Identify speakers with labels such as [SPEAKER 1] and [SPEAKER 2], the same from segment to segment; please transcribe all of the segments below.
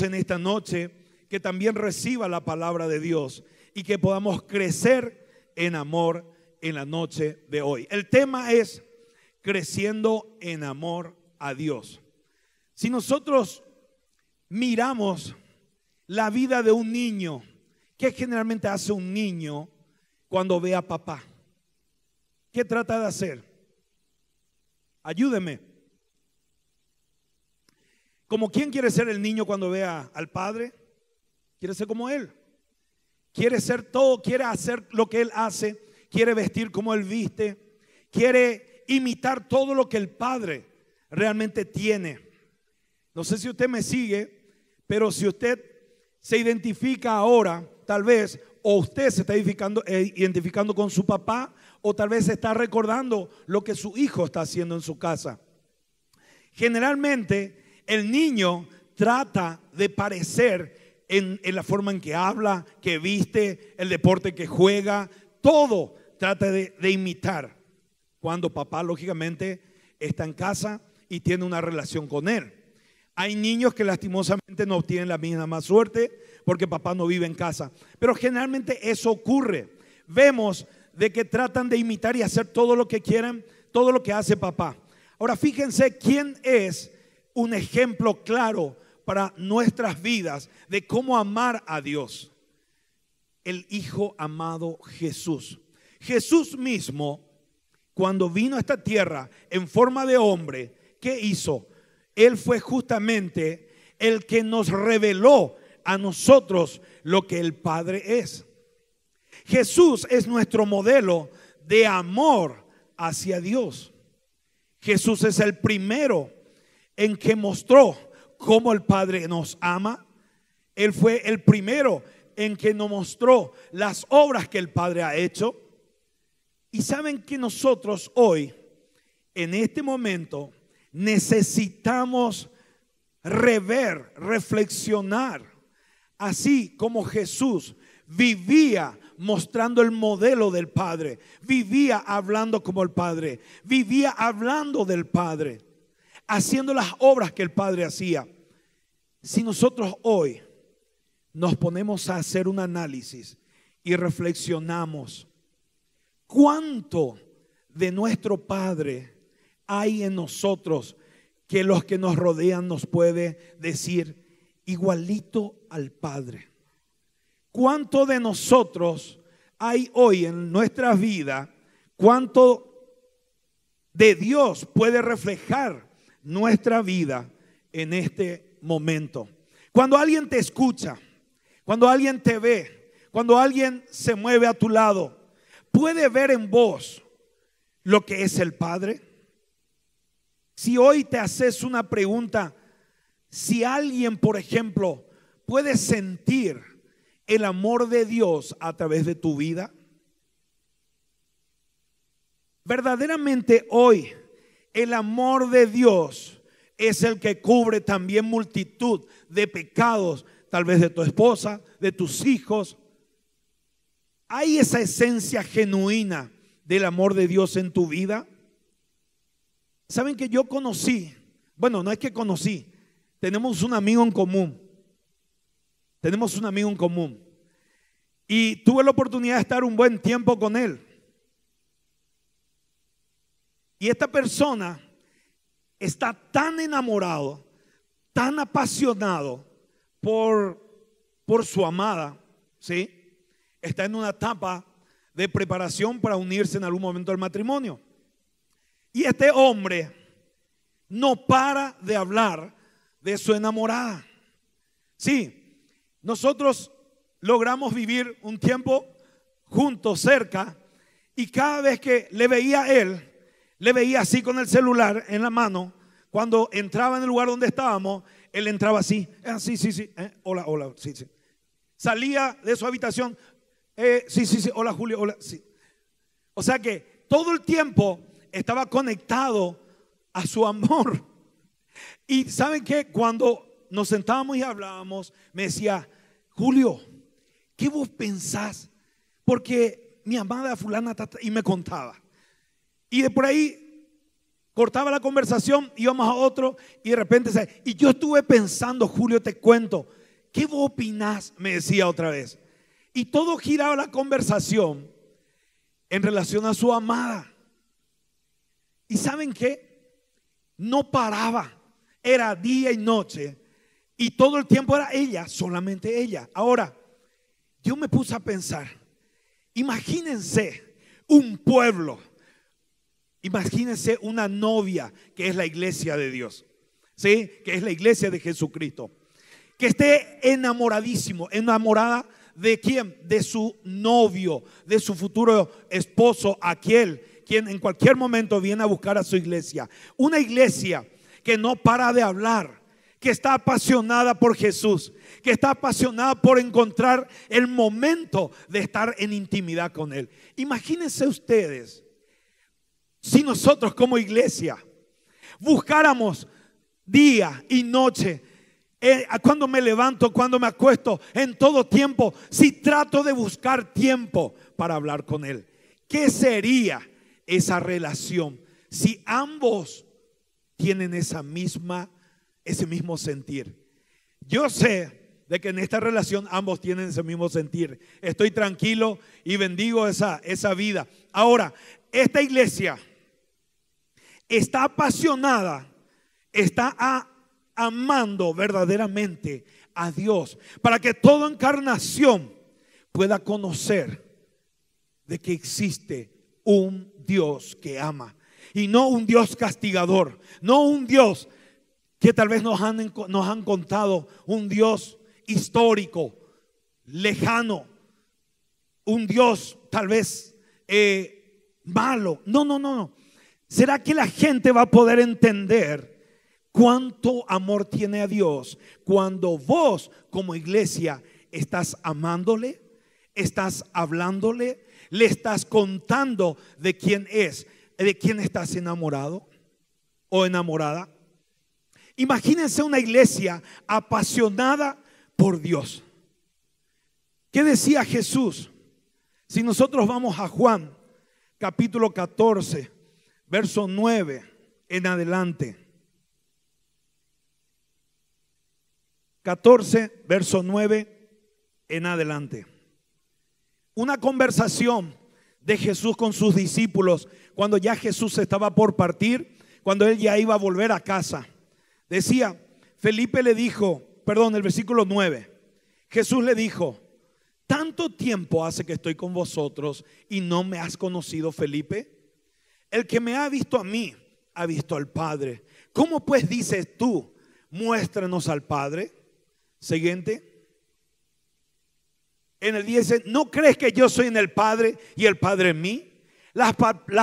[SPEAKER 1] en esta noche que también reciba la palabra de Dios y que podamos crecer en amor en la noche de hoy. El tema es creciendo en amor a Dios. Si nosotros miramos la vida de un niño, ¿qué generalmente hace un niño cuando ve a papá? ¿Qué trata de hacer? Ayúdeme. ¿Como quién quiere ser el niño cuando vea al padre? Quiere ser como él. Quiere ser todo, quiere hacer lo que él hace, quiere vestir como él viste, quiere imitar todo lo que el padre realmente tiene. No sé si usted me sigue, pero si usted se identifica ahora, tal vez, o usted se está identificando, eh, identificando con su papá, o tal vez se está recordando lo que su hijo está haciendo en su casa. Generalmente, el niño trata de parecer en, la forma en que habla, que viste, el deporte que juega, todo trata de, imitar. Cuando papá, lógicamente, está en casa y tiene una relación con él. Hay niños que lastimosamente no obtienen la misma suerte porque papá no vive en casa. Pero generalmente eso ocurre. Vemos de que tratan de imitar y hacer todo lo que quieran, todo lo que hace papá. Ahora fíjense quién es un ejemplo claro para nuestras vidas de cómo amar a Dios. El Hijo amado Jesús. Jesús mismo, cuando vino a esta tierra en forma de hombre, ¿qué hizo? Él fue justamente el que nos reveló a nosotros lo que el Padre es. Jesús es nuestro modelo de amor hacia Dios. Jesús es el primero en que mostró cómo el Padre nos ama. Él fue el primero en que nos mostró las obras que el Padre ha hecho. Y saben que nosotros hoy, en este momento, necesitamos rever, reflexionar, así como Jesús vivía mostrando el modelo del Padre, vivía hablando como el Padre, vivía hablando del Padre haciendo las obras que el Padre hacía. Si nosotros hoy nos ponemos a hacer un análisis y reflexionamos, ¿cuánto de nuestro Padre hay en nosotros que los que nos rodean nos puede decir igualito al Padre? ¿Cuánto de nosotros hay hoy en nuestra vida? ¿Cuánto de Dios puede reflejar? nuestra vida en este momento. Cuando alguien te escucha, cuando alguien te ve, cuando alguien se mueve a tu lado, puede ver en vos lo que es el Padre. Si hoy te haces una pregunta, si alguien, por ejemplo, puede sentir el amor de Dios a través de tu vida, verdaderamente hoy el amor de Dios es el que cubre también multitud de pecados, tal vez de tu esposa, de tus hijos. ¿Hay esa esencia genuina del amor de Dios en tu vida? Saben que yo conocí, bueno, no es que conocí, tenemos un amigo en común. Tenemos un amigo en común. Y tuve la oportunidad de estar un buen tiempo con él. Y esta persona está tan enamorado, tan apasionado por, por su amada, ¿sí? Está en una etapa de preparación para unirse en algún momento al matrimonio. Y este hombre no para de hablar de su enamorada. Sí, nosotros logramos vivir un tiempo juntos, cerca, y cada vez que le veía él, le veía así con el celular en la mano. Cuando entraba en el lugar donde estábamos, él entraba así, ah, sí, sí, sí, eh, hola, hola, sí, sí. Salía de su habitación, eh, sí, sí, sí, hola Julio, hola, sí. O sea que todo el tiempo estaba conectado a su amor. Y saben que cuando nos sentábamos y hablábamos, me decía, Julio, ¿qué vos pensás? Porque mi amada fulana, y me contaba. Y de por ahí cortaba la conversación, íbamos a otro y de repente, y yo estuve pensando, Julio, te cuento, ¿qué vos opinás? Me decía otra vez. Y todo giraba la conversación en relación a su amada. ¿Y saben qué? No paraba. Era día y noche. Y todo el tiempo era ella, solamente ella. Ahora, yo me puse a pensar, imagínense un pueblo Imagínense una novia que es la iglesia de Dios, ¿sí? Que es la iglesia de Jesucristo. Que esté enamoradísimo, enamorada de quién? De su novio, de su futuro esposo, aquel quien en cualquier momento viene a buscar a su iglesia. Una iglesia que no para de hablar, que está apasionada por Jesús, que está apasionada por encontrar el momento de estar en intimidad con Él. Imagínense ustedes si nosotros como iglesia buscáramos día y noche, eh, cuando me levanto, cuando me acuesto, en todo tiempo, si trato de buscar tiempo para hablar con Él, ¿qué sería esa relación si ambos tienen esa misma, ese mismo sentir? Yo sé de que en esta relación ambos tienen ese mismo sentir. Estoy tranquilo y bendigo esa, esa vida. Ahora, esta iglesia está apasionada, está amando verdaderamente a Dios, para que toda encarnación pueda conocer de que existe un Dios que ama y no un Dios castigador, no un Dios que tal vez nos han, nos han contado, un Dios histórico, lejano, un Dios tal vez eh, malo. No, no, no, no. ¿Será que la gente va a poder entender cuánto amor tiene a Dios cuando vos como iglesia estás amándole, estás hablándole, le estás contando de quién es, de quién estás enamorado o enamorada? Imagínense una iglesia apasionada por Dios. ¿Qué decía Jesús? Si nosotros vamos a Juan capítulo 14, verso 9 en adelante. 14, verso 9 en adelante. Una conversación de Jesús con sus discípulos cuando ya Jesús estaba por partir, cuando él ya iba a volver a casa. Decía, Felipe le dijo, perdón, el versículo 9, Jesús le dijo, tanto tiempo hace que estoy con vosotros y no me has conocido, Felipe. El que me ha visto a mí, ha visto al Padre. ¿Cómo pues dices tú, muéstranos al Padre? Siguiente. En el 10 ¿no crees que yo soy en el Padre y el Padre en mí? Las,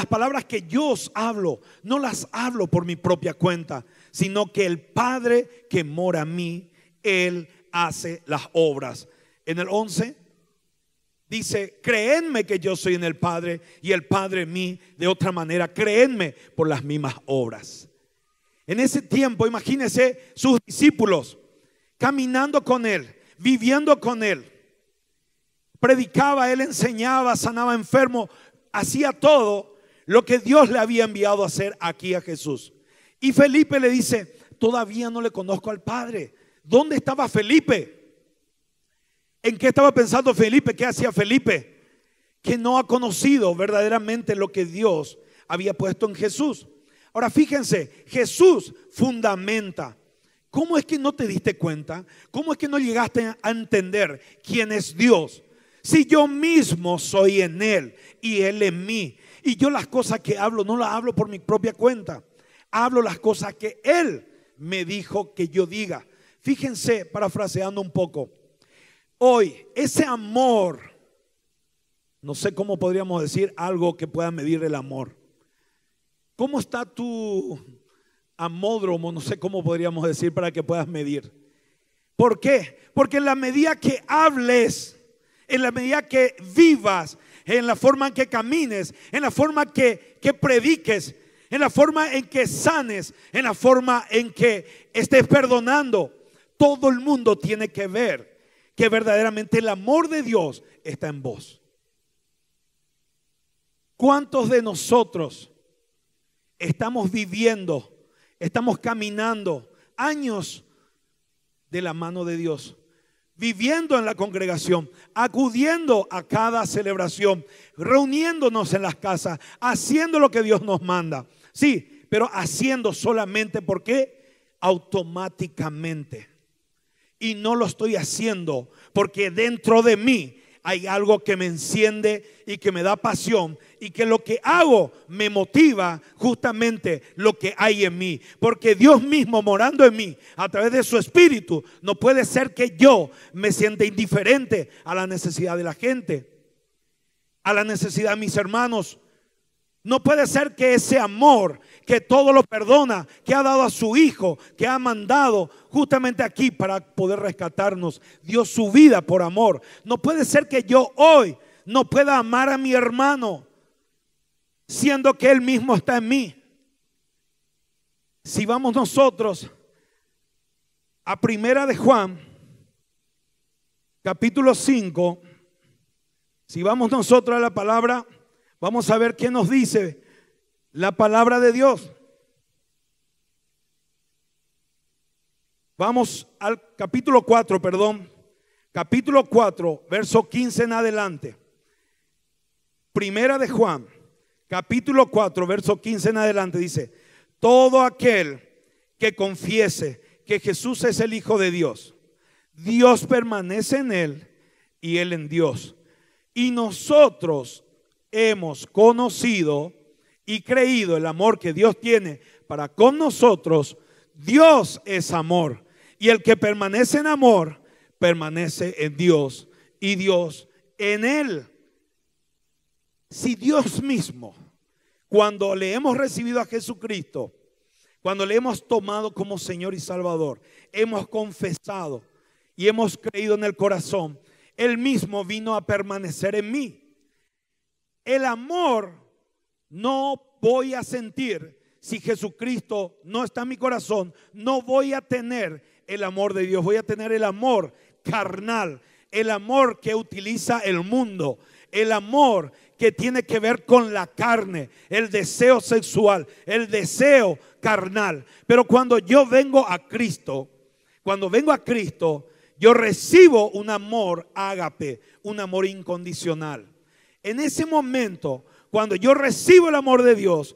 [SPEAKER 1] palabras que yo os hablo, no las hablo por mi propia cuenta, sino que el Padre que mora en mí, Él hace las obras. En el 11, Dice, creedme que yo soy en el Padre y el Padre en mí. De otra manera, creedme por las mismas obras. En ese tiempo, imagínense sus discípulos caminando con Él, viviendo con Él. Predicaba, Él enseñaba, sanaba enfermos, hacía todo lo que Dios le había enviado a hacer aquí a Jesús. Y Felipe le dice, todavía no le conozco al Padre. ¿Dónde estaba Felipe? ¿En qué estaba pensando Felipe? ¿Qué hacía Felipe? Que no ha conocido verdaderamente lo que Dios había puesto en Jesús. Ahora fíjense, Jesús fundamenta. ¿Cómo es que no te diste cuenta? ¿Cómo es que no llegaste a entender quién es Dios? Si yo mismo soy en Él y Él en mí, y yo las cosas que hablo no las hablo por mi propia cuenta, hablo las cosas que Él me dijo que yo diga. Fíjense, parafraseando un poco, hoy ese amor, no sé cómo podríamos decir algo que pueda medir el amor. ¿Cómo está tu amódromo? No sé cómo podríamos decir para que puedas medir. ¿Por qué? Porque en la medida que hables, en la medida que vivas, en la forma en que camines, en la forma que, que prediques, en la forma en que sanes, en la forma en que estés perdonando, todo el mundo tiene que ver que verdaderamente el amor de Dios está en vos. ¿Cuántos de nosotros estamos viviendo, estamos caminando años de la mano de Dios? Viviendo en la congregación, acudiendo a cada celebración, reuniéndonos en las casas, haciendo lo que Dios nos manda. Sí, pero haciendo solamente porque automáticamente y no lo estoy haciendo porque dentro de mí hay algo que me enciende y que me da pasión y que lo que hago me motiva justamente lo que hay en mí. Porque Dios mismo morando en mí a través de su espíritu, no puede ser que yo me sienta indiferente a la necesidad de la gente, a la necesidad de mis hermanos, no puede ser que ese amor que todo lo perdona, que ha dado a su Hijo, que ha mandado justamente aquí para poder rescatarnos, dio su vida por amor. No puede ser que yo hoy no pueda amar a mi hermano, siendo que Él mismo está en mí. Si vamos nosotros a Primera de Juan, capítulo 5, si vamos nosotros a la palabra Vamos a ver qué nos dice la palabra de Dios. Vamos al capítulo 4, perdón. Capítulo 4, verso 15 en adelante. Primera de Juan, capítulo 4, verso 15 en adelante dice, todo aquel que confiese que Jesús es el Hijo de Dios, Dios permanece en él y él en Dios. Y nosotros hemos conocido y creído el amor que Dios tiene para con nosotros, Dios es amor. Y el que permanece en amor, permanece en Dios y Dios en él. Si Dios mismo, cuando le hemos recibido a Jesucristo, cuando le hemos tomado como Señor y Salvador, hemos confesado y hemos creído en el corazón, Él mismo vino a permanecer en mí. El amor no voy a sentir si Jesucristo no está en mi corazón. No voy a tener el amor de Dios, voy a tener el amor carnal, el amor que utiliza el mundo, el amor que tiene que ver con la carne, el deseo sexual, el deseo carnal. Pero cuando yo vengo a Cristo, cuando vengo a Cristo, yo recibo un amor ágape, un amor incondicional. En ese momento, cuando yo recibo el amor de Dios,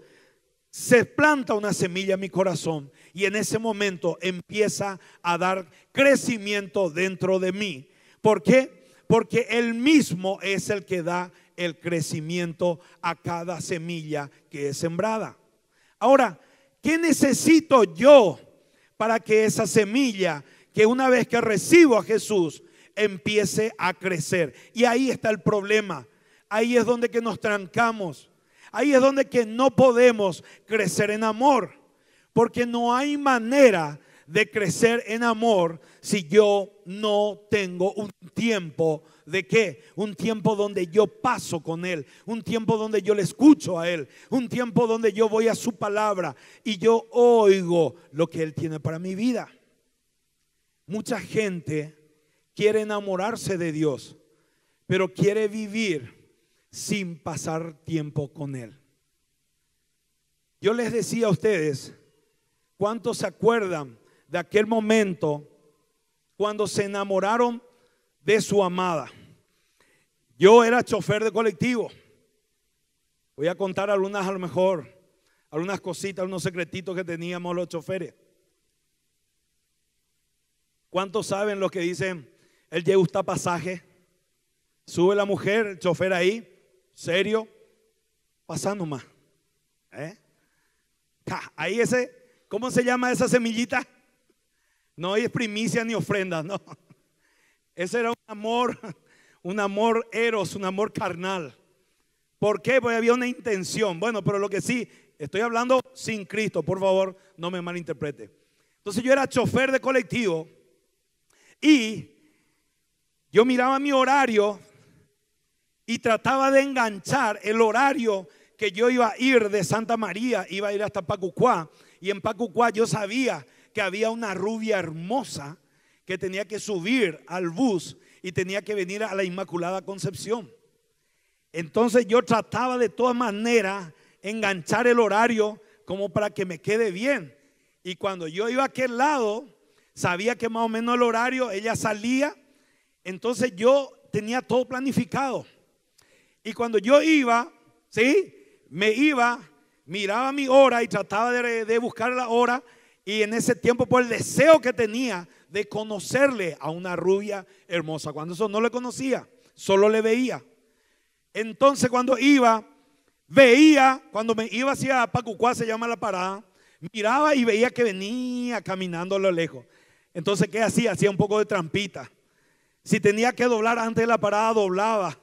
[SPEAKER 1] se planta una semilla en mi corazón y en ese momento empieza a dar crecimiento dentro de mí. ¿Por qué? Porque Él mismo es el que da el crecimiento a cada semilla que es sembrada. Ahora, ¿qué necesito yo para que esa semilla, que una vez que recibo a Jesús, empiece a crecer? Y ahí está el problema ahí es donde que nos trancamos. Ahí es donde que no podemos crecer en amor. Porque no hay manera de crecer en amor si yo no tengo un tiempo de qué? Un tiempo donde yo paso con Él, un tiempo donde yo le escucho a Él, un tiempo donde yo voy a su palabra y yo oigo lo que Él tiene para mi vida. Mucha gente quiere enamorarse de Dios, pero quiere vivir sin pasar tiempo con Él. Yo les decía a ustedes, ¿cuántos se acuerdan de aquel momento cuando se enamoraron de su amada? Yo era chofer de colectivo. Voy a contar algunas, a lo mejor, algunas cositas, unos secretitos que teníamos los choferes. ¿Cuántos saben lo que dicen, él llega usted pasaje? Sube la mujer, el chofer ahí, serio, pasando más. ¿Eh? ahí ese, ¿cómo se llama esa semillita? No hay primicia ni ofrenda, no. Ese era un amor, un amor eros, un amor carnal. ¿Por qué? Porque había una intención. Bueno, pero lo que sí, estoy hablando sin Cristo, por favor, no me malinterprete. Entonces yo era chofer de colectivo y yo miraba mi horario y trataba de enganchar el horario que yo iba a ir de Santa María, iba a ir hasta Pacucuá. Y en Pacucuá yo sabía que había una rubia hermosa que tenía que subir al bus y tenía que venir a la Inmaculada Concepción. Entonces yo trataba de todas maneras enganchar el horario como para que me quede bien. Y cuando yo iba a aquel lado, sabía que más o menos el horario, ella salía, entonces yo tenía todo planificado. Y cuando yo iba, ¿sí? Me iba, miraba mi hora y trataba de, buscar la hora. Y en ese tiempo, por pues, el deseo que tenía de conocerle a una rubia hermosa, cuando eso no le conocía, solo le veía. Entonces, cuando iba, veía, cuando me iba hacia Pacucuá, se llama la parada, miraba y veía que venía caminando a lo lejos. Entonces, ¿qué hacía? Hacía un poco de trampita. Si tenía que doblar antes de la parada, doblaba.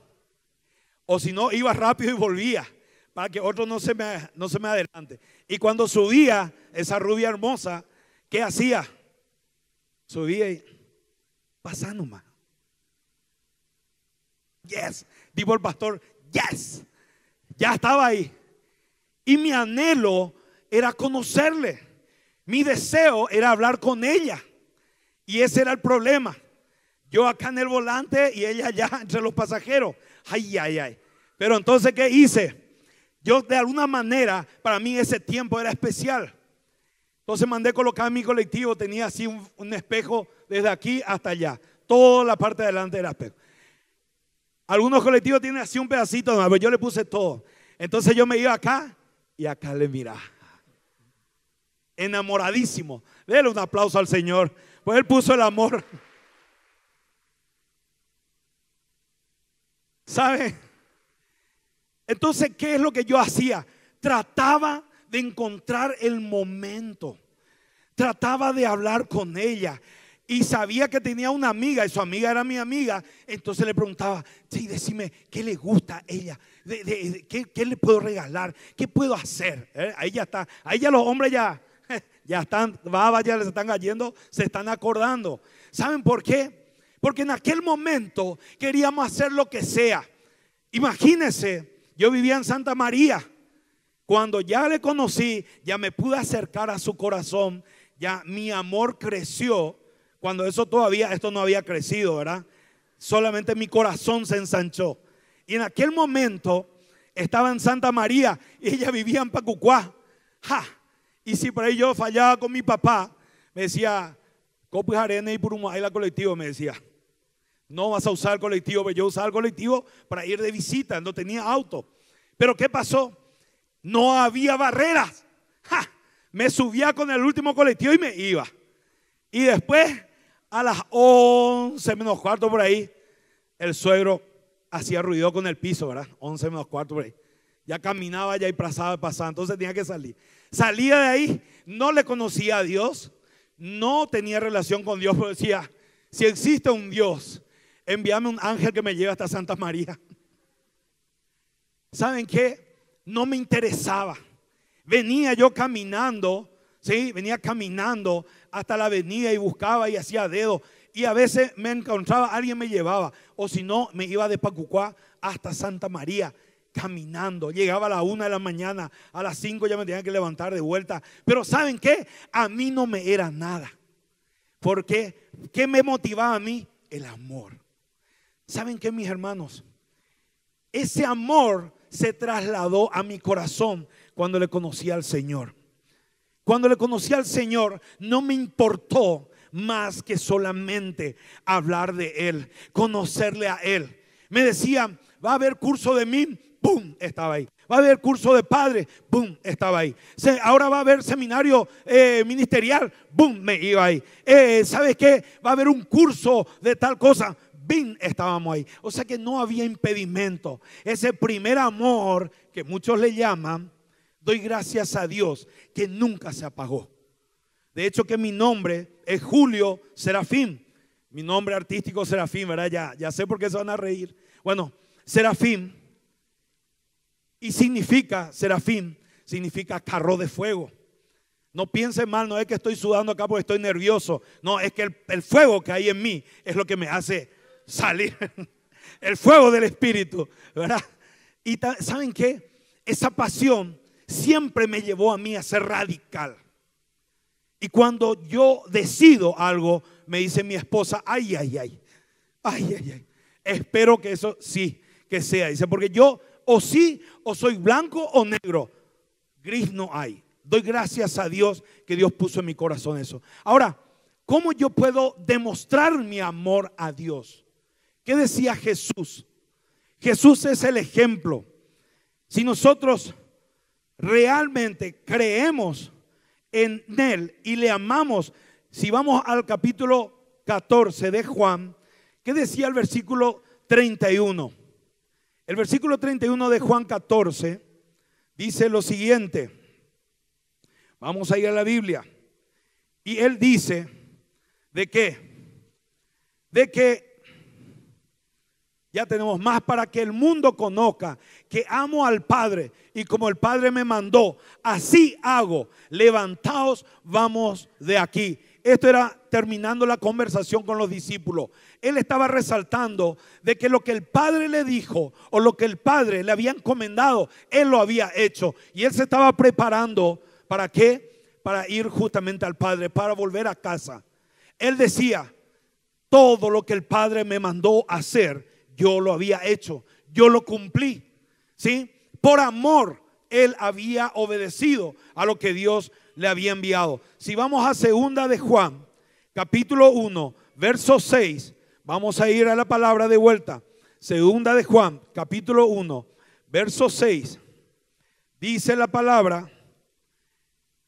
[SPEAKER 1] O si no, iba rápido y volvía para que otro no se me, no se me adelante. Y cuando subía esa rubia hermosa, ¿qué hacía? Subía y pasando Yes, dijo el pastor, yes, ya estaba ahí. Y mi anhelo era conocerle. Mi deseo era hablar con ella. Y ese era el problema. Yo acá en el volante y ella allá entre los pasajeros. Ay, ay, ay. Pero entonces, ¿qué hice? Yo de alguna manera, para mí ese tiempo era especial. Entonces mandé colocar mi colectivo, tenía así un, espejo desde aquí hasta allá. Toda la parte de delante del espejo. Algunos colectivos tienen así un pedacito, pero yo le puse todo. Entonces yo me iba acá y acá le miraba. Enamoradísimo. Dele un aplauso al Señor. Pues él puso el amor. ¿Sabe? Entonces, ¿qué es lo que yo hacía? Trataba de encontrar el momento. Trataba de hablar con ella. Y sabía que tenía una amiga y su amiga era mi amiga. Entonces le preguntaba, sí, decime, ¿qué le gusta a ella? ¿De, qué le puedo regalar? ¿Qué puedo hacer? Eh, ahí ya está. Ahí ya los hombres ya, ya están, ya les están cayendo, se están acordando. ¿Saben por qué? Porque en aquel momento queríamos hacer lo que sea. Imagínense, yo vivía en Santa María. Cuando ya le conocí, ya me pude acercar a su corazón, ya mi amor creció. Cuando eso todavía, esto no había crecido, ¿verdad? Solamente mi corazón se ensanchó. Y en aquel momento estaba en Santa María y ella vivía en Pacucuá. Y si por ahí yo fallaba con mi papá, me decía, pues Arena y el colectivo, me decía. No vas a usar el colectivo, pero yo usaba el colectivo para ir de visita, no tenía auto. Pero ¿qué pasó? No había barreras. Me subía con el último colectivo y me iba. Y después, a las 11 menos cuarto por ahí, el suegro hacía ruido con el piso, ¿verdad? 11 menos cuarto por ahí. Ya caminaba, ya y pasaba, pasaba, entonces tenía que salir. Salía de ahí, no le conocía a Dios, no tenía relación con Dios, pero decía, si existe un Dios, envíame un ángel que me lleve hasta Santa María. ¿Saben qué? No me interesaba. Venía yo caminando, ¿sí? Venía caminando hasta la avenida y buscaba y hacía dedo. Y a veces me encontraba, alguien me llevaba. O si no, me iba de Pacucuá hasta Santa María caminando. Llegaba a la una de la mañana, a las cinco ya me tenía que levantar de vuelta. Pero ¿saben qué? A mí no me era nada. Porque, ¿qué me motivaba a mí? El amor. ¿Saben qué, mis hermanos? Ese amor se trasladó a mi corazón cuando le conocí al Señor. Cuando le conocí al Señor, no me importó más que solamente hablar de Él, conocerle a Él. Me decía, va a haber curso de mí ¡Bum! Estaba ahí. Va a haber curso de padre? ¡Bum! Estaba ahí. ahora va a haber seminario eh, ministerial. ¡Bum! Me iba ahí. Eh, ¿Sabes qué? Va a haber un curso de tal cosa. ¡Bum! Estábamos ahí. O sea que no había impedimento. Ese primer amor que muchos le llaman, doy gracias a Dios que nunca se apagó. De hecho que mi nombre es Julio Serafín. Mi nombre artístico Serafín, ¿verdad? Ya, ya sé por qué se van a reír. Bueno, Serafín y significa, serafín, significa carro de fuego. No piensen mal, no es que estoy sudando acá porque estoy nervioso. No, es que el, fuego que hay en mí es lo que me hace salir. el fuego del Espíritu, ¿verdad? Y ¿saben qué? Esa pasión siempre me llevó a mí a ser radical. Y cuando yo decido algo, me dice mi esposa, ay, ay, ay, ay, ay, ay. Espero que eso sí, que sea. Dice, porque yo o sí, o soy blanco o negro. Gris no hay. Doy gracias a Dios que Dios puso en mi corazón eso. Ahora, ¿cómo yo puedo demostrar mi amor a Dios? ¿Qué decía Jesús? Jesús es el ejemplo. Si nosotros realmente creemos en Él y le amamos, si vamos al capítulo 14 de Juan, ¿qué decía el versículo 31? El versículo 31 de Juan 14 dice lo siguiente. Vamos a ir a la Biblia. Y él dice, ¿de qué? De que ya tenemos más para que el mundo conozca que amo al Padre y como el Padre me mandó, así hago. Levantaos, vamos de aquí. Esto era terminando la conversación con los discípulos él estaba resaltando de que lo que el Padre le dijo o lo que el Padre le había encomendado, él lo había hecho. Y él se estaba preparando para qué? Para ir justamente al Padre, para volver a casa. Él decía, todo lo que el Padre me mandó hacer, yo lo había hecho, yo lo cumplí. ¿Sí? Por amor, él había obedecido a lo que Dios le había enviado. Si vamos a segunda de Juan, capítulo 1, verso 6, Vamos a ir a la palabra de vuelta. Segunda de Juan, capítulo 1, verso 6. Dice la palabra,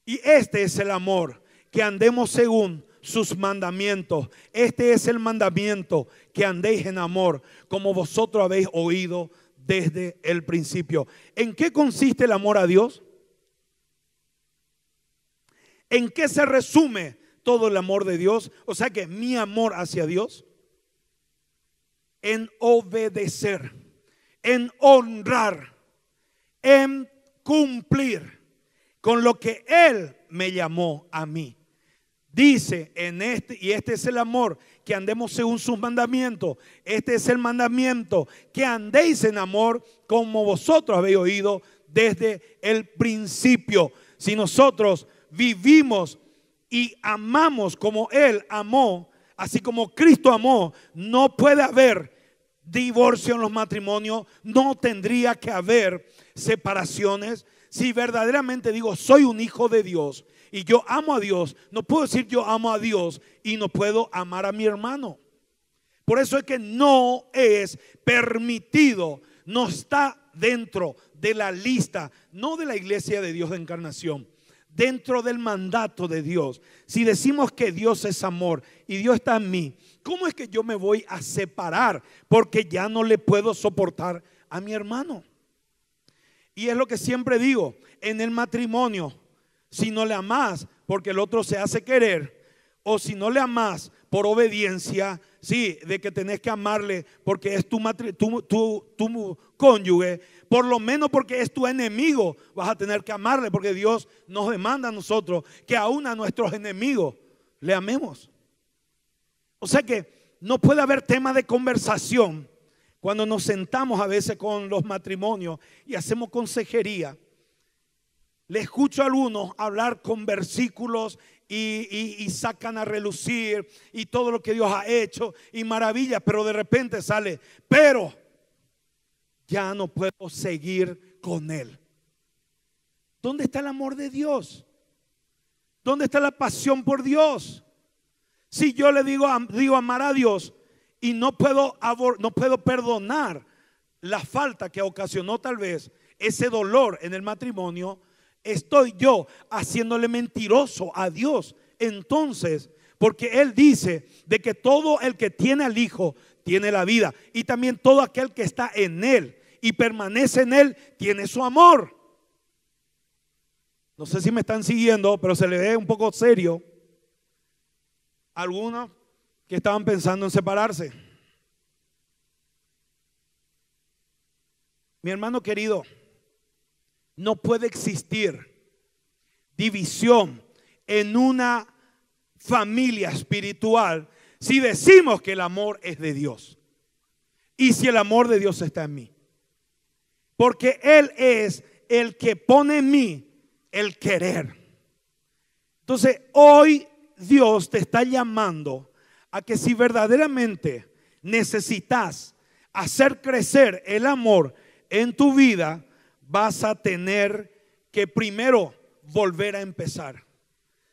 [SPEAKER 1] y este es el amor, que andemos según sus mandamientos. Este es el mandamiento, que andéis en amor, como vosotros habéis oído desde el principio. ¿En qué consiste el amor a Dios? ¿En qué se resume todo el amor de Dios? O sea que mi amor hacia Dios en obedecer, en honrar, en cumplir con lo que Él me llamó a mí. Dice en este, y este es el amor, que andemos según sus mandamientos. Este es el mandamiento, que andéis en amor como vosotros habéis oído desde el principio. Si nosotros vivimos y amamos como Él amó, Así como Cristo amó, no puede haber divorcio en los matrimonios, no tendría que haber separaciones. Si verdaderamente digo, soy un hijo de Dios y yo amo a Dios, no puedo decir yo amo a Dios y no puedo amar a mi hermano. Por eso es que no es permitido, no está dentro de la lista, no de la iglesia de Dios de encarnación dentro del mandato de Dios, si decimos que Dios es amor y Dios está en mí, ¿cómo es que yo me voy a separar? Porque ya no le puedo soportar a mi hermano. Y es lo que siempre digo, en el matrimonio, si no le amas porque el otro se hace querer, o si no le amas por obediencia, sí, de que tenés que amarle porque es tu, tu cónyuge, por lo menos porque es tu enemigo, vas a tener que amarle, porque Dios nos demanda a nosotros que aún a nuestros enemigos le amemos. O sea que no puede haber tema de conversación cuando nos sentamos a veces con los matrimonios y hacemos consejería. Le escucho a algunos hablar con versículos y, y, sacan a relucir y todo lo que Dios ha hecho y maravillas, pero de repente sale, pero ya no puedo seguir con Él. ¿Dónde está el amor de Dios? ¿Dónde está la pasión por Dios? Si yo le digo, digo amar a Dios y no puedo, no puedo perdonar la falta que ocasionó tal vez ese dolor en el matrimonio, estoy yo haciéndole mentiroso a Dios. Entonces, porque Él dice de que todo el que tiene al Hijo tiene la vida y también todo aquel que está en Él y permanece en Él, tiene su amor. No sé si me están siguiendo, pero se le ve un poco serio algunos que estaban pensando en separarse. Mi hermano querido, no puede existir división en una familia espiritual si decimos que el amor es de Dios y si el amor de Dios está en mí. Porque Él es el que pone en mí el querer. Entonces, hoy Dios te está llamando a que si verdaderamente necesitas hacer crecer el amor en tu vida, vas a tener que primero volver a empezar.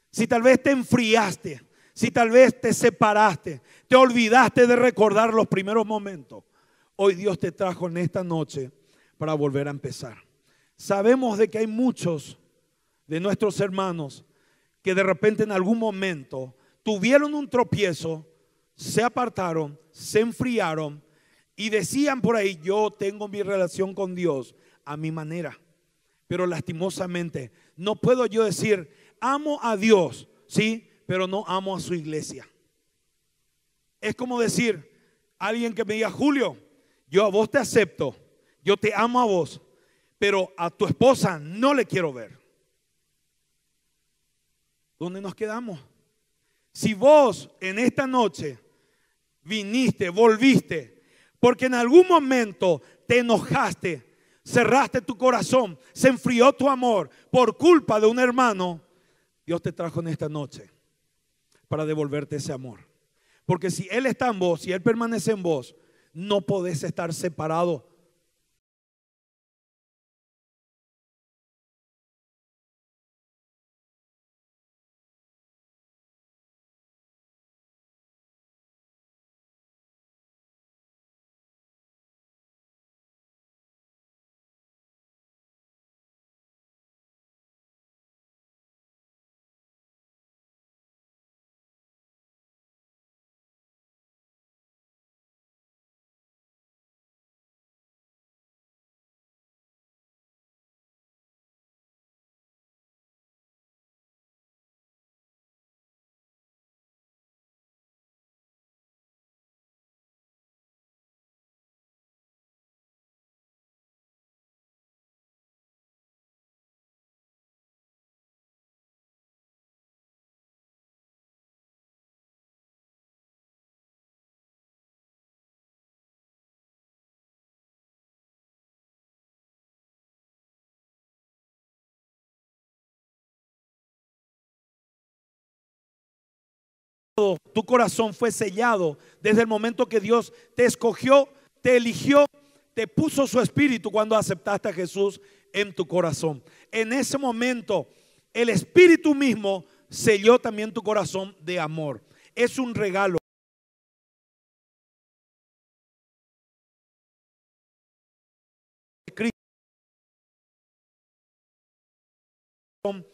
[SPEAKER 1] Si tal vez te enfriaste, si tal vez te separaste, te olvidaste de recordar los primeros momentos, hoy Dios te trajo en esta noche para volver a empezar. Sabemos de que hay muchos de nuestros hermanos que de repente en algún momento tuvieron un tropiezo, se apartaron, se enfriaron y decían por ahí, yo tengo mi relación con Dios a mi manera. Pero lastimosamente, no puedo yo decir, amo a Dios, ¿sí? Pero no amo a su iglesia. Es como decir, alguien que me diga, Julio, yo a vos te acepto, yo te amo a vos, pero a tu esposa no le quiero ver. ¿Dónde nos quedamos? Si vos en esta noche viniste, volviste, porque en algún momento te enojaste, cerraste tu corazón, se enfrió tu amor por culpa de un hermano, Dios te trajo en esta noche para devolverte ese amor. Porque si Él está en vos, si Él permanece en vos, no podés estar separado tu corazón fue sellado desde el momento que Dios te escogió, te eligió, te puso su espíritu cuando aceptaste a Jesús en tu corazón. En ese momento, el espíritu mismo selló también tu corazón de amor. Es un regalo.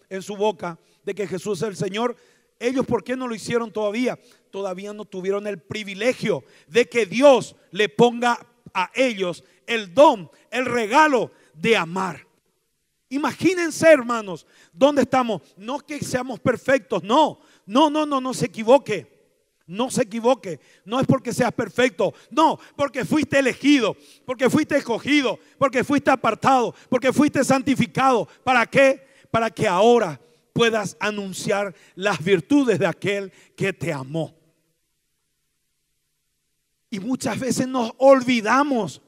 [SPEAKER 1] en su boca de que Jesús es el Señor, ellos, ¿por qué no lo hicieron todavía? Todavía no tuvieron el privilegio de que Dios le ponga a ellos el don, el regalo de amar. Imagínense, hermanos, dónde estamos. No que seamos perfectos, no, no, no, no, no se equivoque. No se equivoque, no es porque seas perfecto, no, porque fuiste elegido, porque fuiste escogido, porque fuiste apartado, porque fuiste santificado. ¿Para qué? Para que ahora puedas anunciar las virtudes de aquel que te amó. Y muchas veces nos olvidamos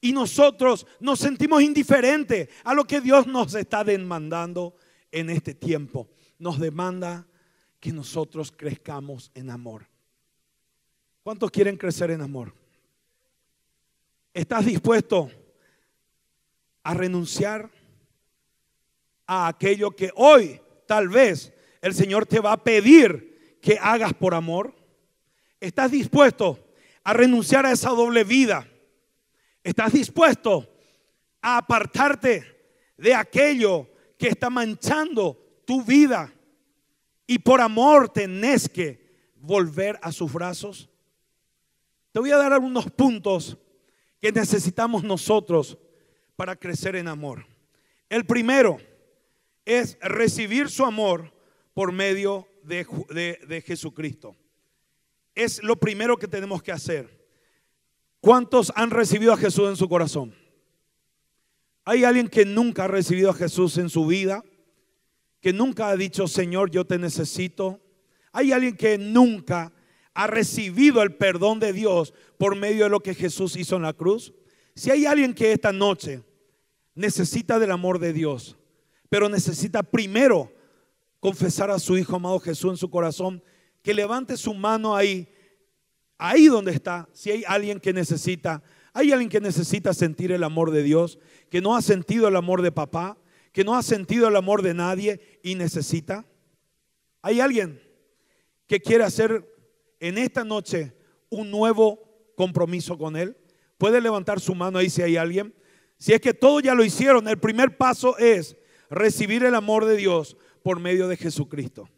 [SPEAKER 1] y nosotros nos sentimos indiferentes a lo que Dios nos está demandando en este tiempo. Nos demanda que nosotros crezcamos en amor. ¿Cuántos quieren crecer en amor? ¿Estás dispuesto a renunciar? a aquello que hoy tal vez el Señor te va a pedir que hagas por amor? ¿Estás dispuesto a renunciar a esa doble vida? ¿Estás dispuesto a apartarte de aquello que está manchando tu vida? Y por amor tenés que volver a sus brazos. Te voy a dar algunos puntos que necesitamos nosotros para crecer en amor. El primero, es recibir su amor por medio de, Jesucristo. Es lo primero que tenemos que hacer. ¿Cuántos han recibido a Jesús en su corazón? ¿Hay alguien que nunca ha recibido a Jesús en su vida? ¿Que nunca ha dicho, Señor, yo te necesito? ¿Hay alguien que nunca ha recibido el perdón de Dios por medio de lo que Jesús hizo en la cruz? Si hay alguien que esta noche necesita del amor de Dios, pero necesita primero confesar a su Hijo amado Jesús en su corazón, que levante su mano ahí, ahí donde está, si hay alguien que necesita, hay alguien que necesita sentir el amor de Dios, que no ha sentido el amor de papá, que no ha sentido el amor de nadie y necesita. Hay alguien que quiere hacer en esta noche un nuevo compromiso con Él. Puede levantar su mano ahí si hay alguien. Si es que todo ya lo hicieron, el primer paso es recibir el amor de Dios por medio de Jesucristo.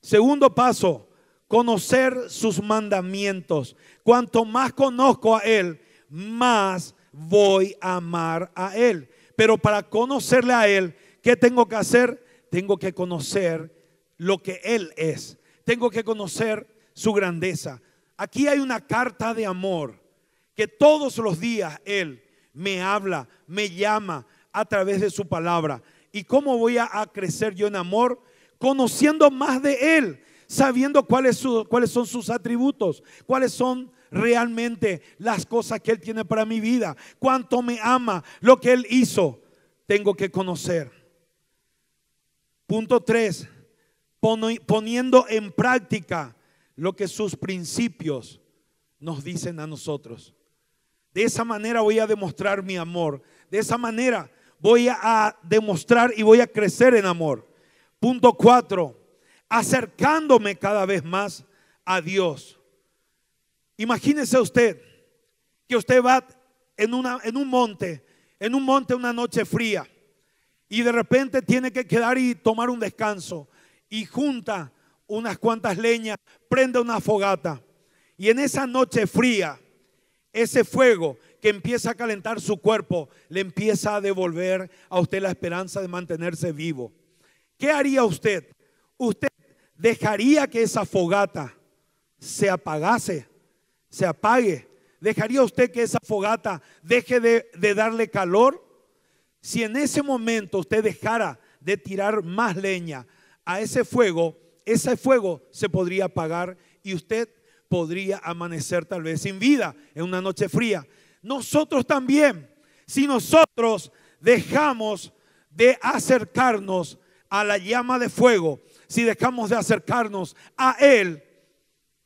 [SPEAKER 1] Segundo paso, conocer sus mandamientos. Cuanto más conozco a Él, más voy a amar a Él. Pero para conocerle a Él, ¿qué tengo que hacer? Tengo que conocer lo que Él es. Tengo que conocer su grandeza. Aquí hay una carta de amor que todos los días Él me habla, me llama, a través de su palabra. ¿Y cómo voy a, crecer yo en amor? Conociendo más de Él, sabiendo cuáles, cuáles son sus atributos, cuáles son realmente las cosas que Él tiene para mi vida, cuánto me ama, lo que Él hizo, tengo que conocer. Punto 3, poniendo en práctica lo que sus principios nos dicen a nosotros. De esa manera voy a demostrar mi amor. De esa manera voy a demostrar y voy a crecer en amor. Punto cuatro, acercándome cada vez más a Dios. Imagínese usted que usted va en, en un monte, en un monte una noche fría, y de repente tiene que quedar y tomar un descanso, y junta unas cuantas leñas, prende una fogata, y en esa noche fría, ese fuego empieza a calentar su cuerpo, le empieza a devolver a usted la esperanza de mantenerse vivo. ¿Qué haría usted? Usted dejaría que esa fogata se apagase, se apague. ¿Dejaría usted que esa fogata deje de darle calor? Si en ese momento usted dejara de tirar más leña a ese fuego, ese fuego se podría apagar y usted podría amanecer tal vez sin vida en una noche fría nosotros también, si nosotros dejamos de acercarnos a la llama de fuego, si dejamos de acercarnos a Él,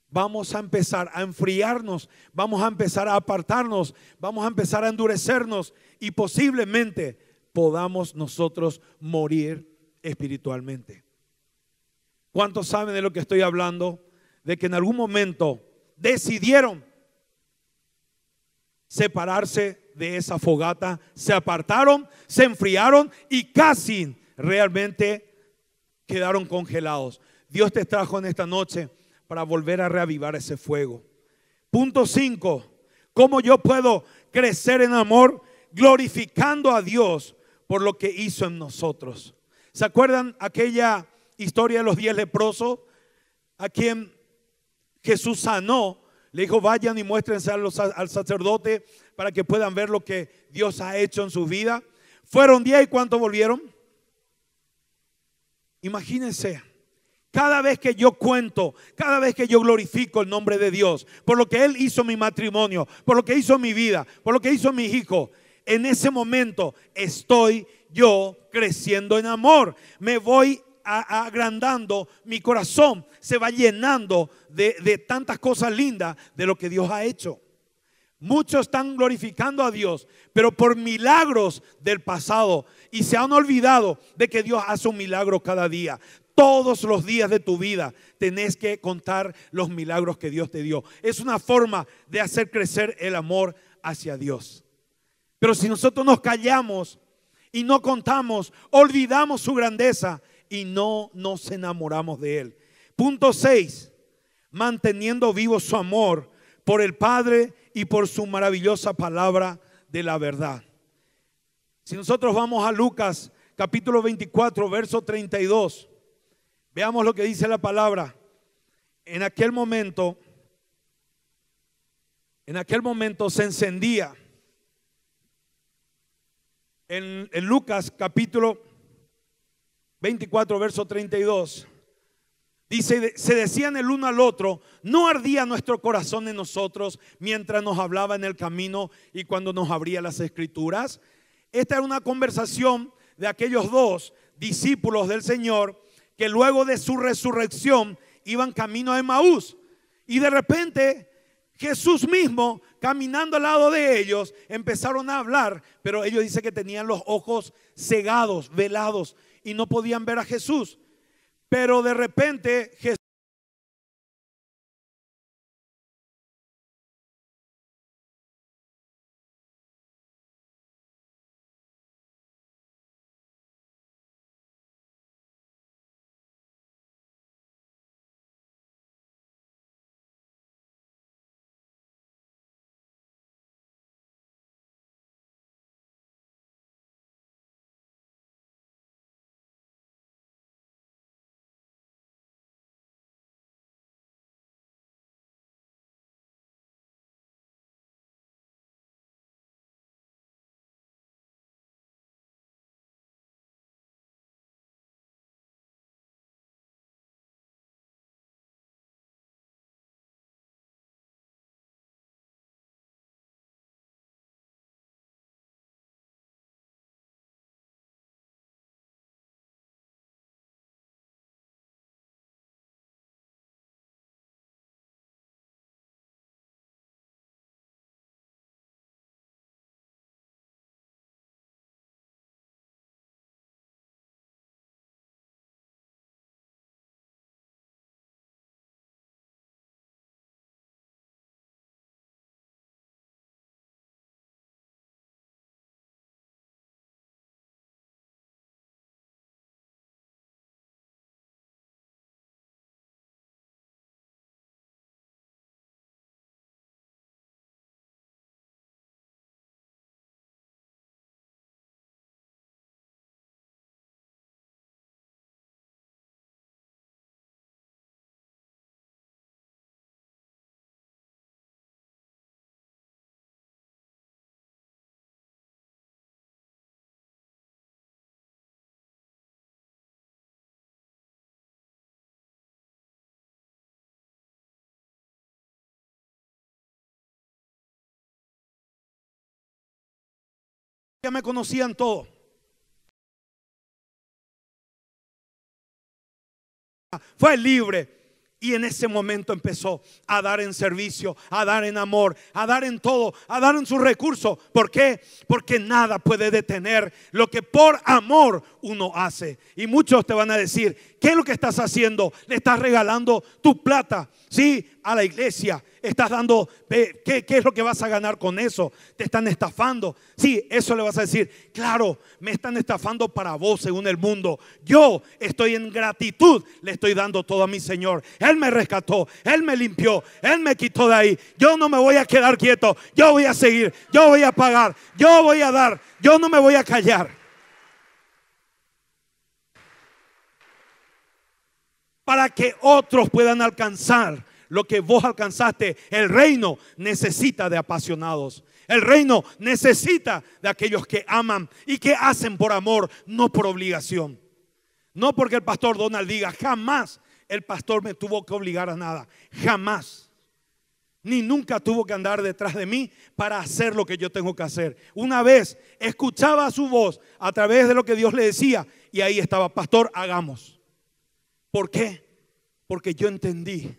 [SPEAKER 1] vamos a empezar a enfriarnos, vamos a empezar a apartarnos, vamos a empezar a endurecernos y posiblemente podamos nosotros morir espiritualmente. ¿Cuántos saben de lo que estoy hablando? De que en algún momento decidieron separarse de esa fogata. Se apartaron, se enfriaron y casi realmente quedaron congelados. Dios te trajo en esta noche para volver a reavivar ese fuego. Punto 5. ¿Cómo yo puedo crecer en amor glorificando a Dios por lo que hizo en nosotros? ¿Se acuerdan aquella historia de los diez leprosos a quien Jesús sanó le dijo, vayan y muéstrense al, sacerdote para que puedan ver lo que Dios ha hecho en su vida. Fueron diez y cuánto volvieron. Imagínense, cada vez que yo cuento, cada vez que yo glorifico el nombre de Dios, por lo que Él hizo mi matrimonio, por lo que hizo mi vida, por lo que hizo mi hijo, en ese momento estoy yo creciendo en amor. Me voy agrandando, mi corazón se va llenando de, tantas cosas lindas de lo que Dios ha hecho. Muchos están glorificando a Dios, pero por milagros del pasado y se han olvidado de que Dios hace un milagro cada día. Todos los días de tu vida tenés que contar los milagros que Dios te dio. Es una forma de hacer crecer el amor hacia Dios. Pero si nosotros nos callamos y no contamos, olvidamos su grandeza, y no nos enamoramos de Él. Punto 6. Manteniendo vivo su amor por el Padre y por su maravillosa palabra de la verdad. Si nosotros vamos a Lucas capítulo 24, verso 32, veamos lo que dice la palabra. En aquel momento, en aquel momento se encendía en, en Lucas capítulo 24, verso 32. Dice, se decían el uno al otro, no ardía nuestro corazón en nosotros mientras nos hablaba en el camino y cuando nos abría las escrituras. Esta era una conversación de aquellos dos discípulos del Señor que luego de su resurrección iban camino a Maús Y de repente Jesús mismo, caminando al lado de ellos, empezaron a hablar, pero ellos dicen que tenían los ojos cegados, velados y no podían ver a Jesús. Pero de repente Jesús Ya me conocían todo. Fue libre. Y en ese momento empezó a dar en servicio, a dar en amor, a dar en todo, a dar en sus recursos. ¿Por qué? Porque nada puede detener lo que por amor uno hace. Y muchos te van a decir, ¿Qué es lo que estás haciendo? Le estás regalando tu plata, ¿sí? A la iglesia. Estás dando, ¿qué, ¿qué, es lo que vas a ganar con eso? Te están estafando. Sí, eso le vas a decir. Claro, me están estafando para vos, según el mundo. Yo estoy en gratitud, le estoy dando todo a mi Señor. Él me rescató, Él me limpió, Él me quitó de ahí. Yo no me voy a quedar quieto, yo voy a seguir, yo voy a pagar, yo voy a dar, yo no me voy a callar. para que otros puedan alcanzar lo que vos alcanzaste. El reino necesita de apasionados. El reino necesita de aquellos que aman y que hacen por amor, no por obligación. No porque el pastor Donald diga, jamás el pastor me tuvo que obligar a nada. Jamás. Ni nunca tuvo que andar detrás de mí para hacer lo que yo tengo que hacer. Una vez escuchaba su voz a través de lo que Dios le decía y ahí estaba, pastor, hagamos. ¿Por qué? Porque yo entendí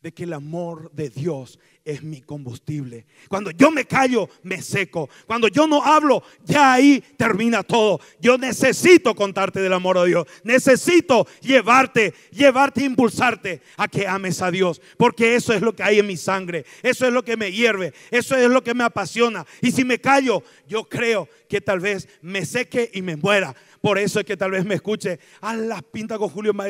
[SPEAKER 1] de que el amor de Dios es mi combustible. Cuando yo me callo, me seco. Cuando yo no hablo, ya ahí termina todo. Yo necesito contarte del amor de Dios. Necesito llevarte, llevarte, impulsarte a que ames a Dios. Porque eso es lo que hay en mi sangre. Eso es lo que me hierve. Eso es lo que me apasiona. Y si me callo, yo creo que tal vez me seque y me muera. Por eso es que tal vez me escuche, a ah, las pintas con Julio me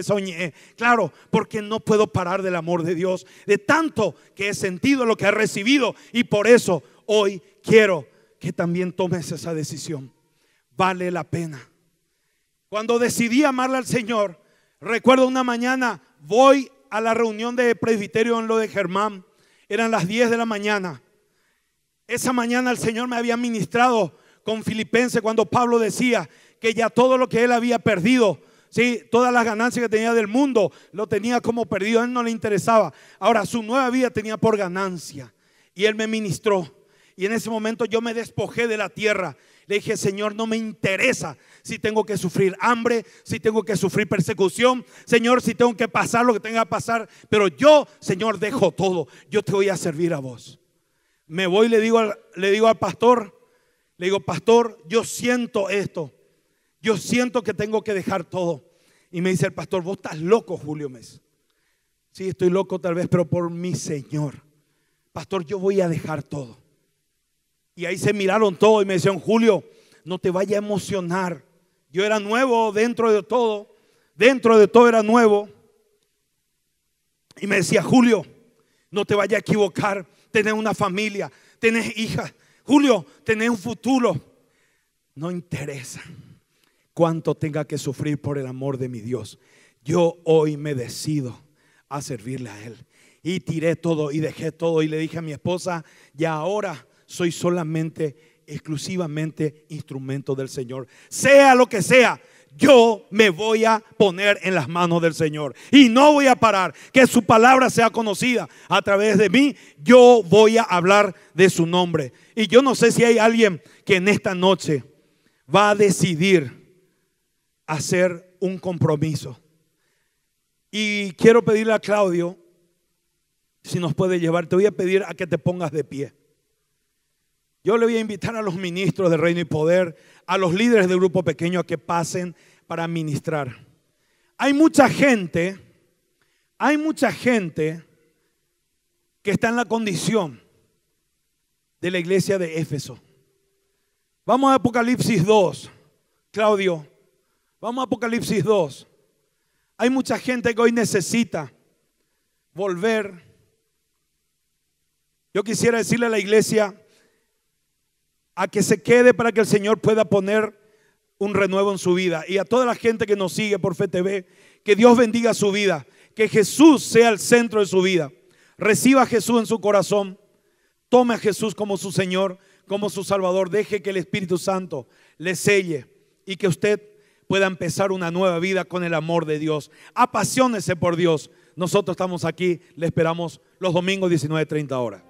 [SPEAKER 1] Claro, porque no puedo parar del amor de Dios, de tanto que he sentido lo que he recibido. Y por eso hoy quiero que también tomes esa decisión. Vale la pena. Cuando decidí amarle al Señor, recuerdo una mañana, voy a la reunión de presbiterio en lo de Germán. Eran las 10 de la mañana. Esa mañana el Señor me había ministrado con Filipenses... cuando Pablo decía, que ya todo lo que él había perdido, ¿sí? todas las ganancias que tenía del mundo, lo tenía como perdido, a él no le interesaba. Ahora su nueva vida tenía por ganancia y él me ministró. Y en ese momento yo me despojé de la tierra. Le dije, Señor, no me interesa si tengo que sufrir hambre, si tengo que sufrir persecución, Señor, si tengo que pasar lo que tenga que pasar. Pero yo, Señor, dejo todo. Yo te voy a servir a vos. Me voy y le digo le digo al pastor, le digo, pastor, yo siento esto yo siento que tengo que dejar todo. Y me dice el pastor, vos estás loco, Julio Mes. Sí, estoy loco tal vez, pero por mi Señor. Pastor, yo voy a dejar todo. Y ahí se miraron todos y me decían, Julio, no te vaya a emocionar. Yo era nuevo dentro de todo. Dentro de todo era nuevo. Y me decía, Julio, no te vaya a equivocar. Tenés una familia, tenés hijas. Julio, tenés un futuro. No interesa. Cuánto tenga que sufrir por el amor de mi Dios. Yo hoy me decido a servirle a Él. Y tiré todo y dejé todo y le dije a mi esposa, ya ahora soy solamente, exclusivamente instrumento del Señor. Sea lo que sea, yo me voy a poner en las manos del Señor. Y no voy a parar. Que su palabra sea conocida a través de mí. Yo voy a hablar de su nombre. Y yo no sé si hay alguien que en esta noche va a decidir hacer un compromiso. Y quiero pedirle a Claudio, si nos puede llevar, te voy a pedir a que te pongas de pie. Yo le voy a invitar a los ministros de Reino y Poder, a los líderes del grupo pequeño a que pasen para ministrar. Hay mucha gente, hay mucha gente que está en la condición de la iglesia de Éfeso. Vamos a Apocalipsis 2, Claudio. Vamos a Apocalipsis 2. Hay mucha gente que hoy necesita volver. Yo quisiera decirle a la iglesia a que se quede para que el Señor pueda poner un renuevo en su vida. Y a toda la gente que nos sigue por FTV, que Dios bendiga su vida, que Jesús sea el centro de su vida. Reciba a Jesús en su corazón, tome a Jesús como su Señor, como su Salvador, deje que el Espíritu Santo le selle y que usted pueda empezar una nueva vida con el amor de Dios. apasiónese por Dios. Nosotros estamos aquí, le esperamos los domingos 19.30 horas.